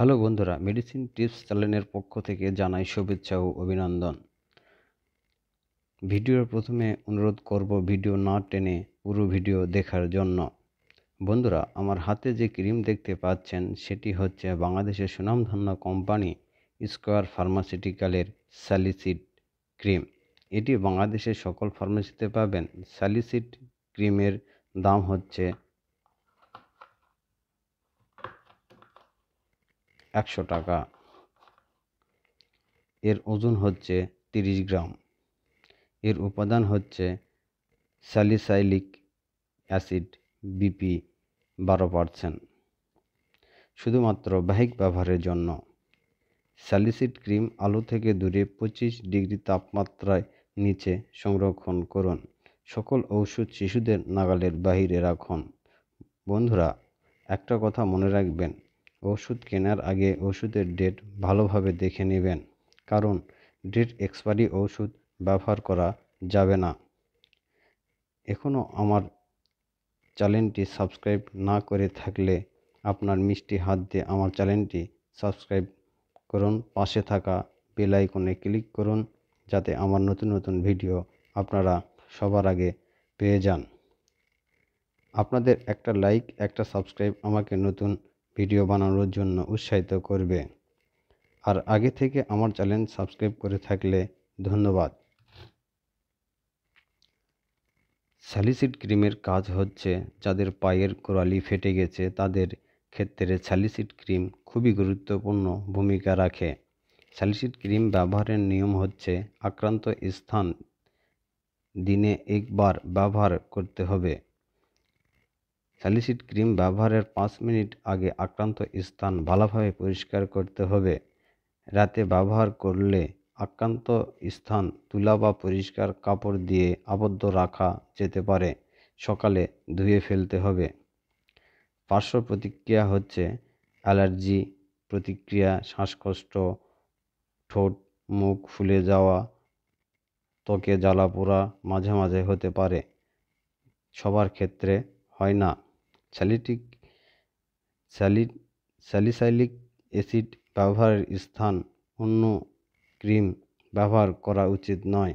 hello বন্ধুরা medicine tips চ্যানেলের পক্ষ থেকে জানাই শুভেচ্ছা ও অভিনন্দন ভিডিওর প্রথমে অনুরোধ করব ভিডিও না টেনে পুরো ভিডিও দেখার জন্য বন্ধুরা আমার হাতে যে ক্রিম দেখতে পাচ্ছেন সেটি হচ্ছে বাংলাদেশের সুনামধন্য কোম্পানি স্কোয়ার ফার্মাসিউটিক্যালের স্যালিসিড ক্রিম এটি বাংলাদেশের সকল ফার্মাসিতে পাবেন স্যালিসিড ক্রিমের দাম হচ্ছে একশো টাকা এর ওজন হচ্ছে তিরিশ গ্রাম এর উপাদান হচ্ছে স্যালিসাইলিক অ্যাসিড বিপি বারো পারসেন্ট শুধুমাত্র বাহিক ব্যবহারের জন্য স্যালিসিড ক্রিম আলো থেকে দূরে পঁচিশ ডিগ্রি তাপমাত্রায় নিচে সংরক্ষণ করুন সকল ঔষধ শিশুদের নাগালের বাহিরে রাখুন বন্ধুরা একটা কথা মনে রাখবেন ওষুধ কেনার আগে ওষুধের ডেট ভালোভাবে দেখে নেবেন কারণ ডেট এক্সপায়ারি ওষুধ ব্যবহার করা যাবে না এখনও আমার চ্যানেলটি সাবস্ক্রাইব না করে থাকলে আপনার মিষ্টি হাত দিয়ে আমার চ্যানেলটি সাবস্ক্রাইব করুন পাশে থাকা বেল আইকনে ক্লিক করুন যাতে আমার নতুন নতুন ভিডিও আপনারা সবার আগে পেয়ে যান আপনাদের একটা লাইক একটা সাবস্ক্রাইব আমাকে নতুন ভিডিও বানানোর জন্য উৎসাহিত করবে আর আগে থেকে আমার চ্যানেল সাবস্ক্রাইব করে থাকলে ধন্যবাদ স্যালিসিড ক্রিমের কাজ হচ্ছে যাদের পায়ের কোরালি ফেটে গেছে তাদের ক্ষেত্রে স্যালিসিড ক্রিম খুবই গুরুত্বপূর্ণ ভূমিকা রাখে স্যালিসিড ক্রিম ব্যবহারের নিয়ম হচ্ছে আক্রান্ত স্থান দিনে একবার ব্যবহার করতে হবে স্যালিসিড ক্রিম ব্যবহারের পাঁচ মিনিট আগে আক্রান্ত স্থান ভালোভাবে পরিষ্কার করতে হবে রাতে ব্যবহার করলে আক্রান্ত স্থান তুলা বা পরিষ্কার কাপড় দিয়ে আবদ্ধ রাখা যেতে পারে সকালে ধুয়ে ফেলতে হবে পার্শ্ব প্রতিক্রিয়া হচ্ছে অ্যালার্জি প্রতিক্রিয়া শ্বাসকষ্ট ঠোঁট মুখ ফুলে যাওয়া ত্বকে জ্বালা পোড়া মাঝে মাঝে হতে পারে সবার ক্ষেত্রে হয় না স্যালিটিক স্যালি স্যালিসাইলিক অ্যাসিড ব্যবহারের স্থান অন্য ক্রিম ব্যবহার করা উচিত নয়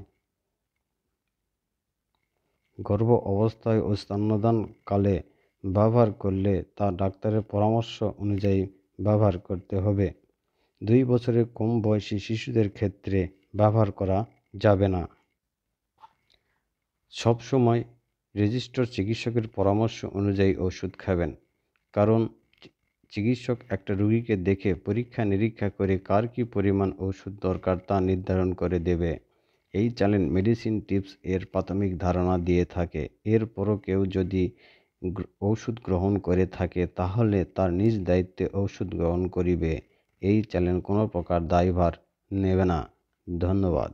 গর্ভ অবস্থায় ও কালে ব্যবহার করলে তা ডাক্তারের পরামর্শ অনুযায়ী ব্যবহার করতে হবে দুই বছরের কম বয়সী শিশুদের ক্ষেত্রে ব্যবহার করা যাবে না সবসময় রেজিস্টার চিকিৎসকের পরামর্শ অনুযায়ী ওষুধ খাবেন কারণ চিকিৎসক একটা রুগীকে দেখে পরীক্ষা নিরীক্ষা করে কার কী পরিমাণ ওষুধ দরকার তা নির্ধারণ করে দেবে এই চ্যানেল মেডিসিন টিপস এর প্রাথমিক ধারণা দিয়ে থাকে এরপরও কেউ যদি ঔষধ গ্রহণ করে থাকে তাহলে তার নিজ দায়িত্বে ঔষধ গ্রহণ করিবে এই চ্যানেল কোনো প্রকার দায়ভার নেবে না ধন্যবাদ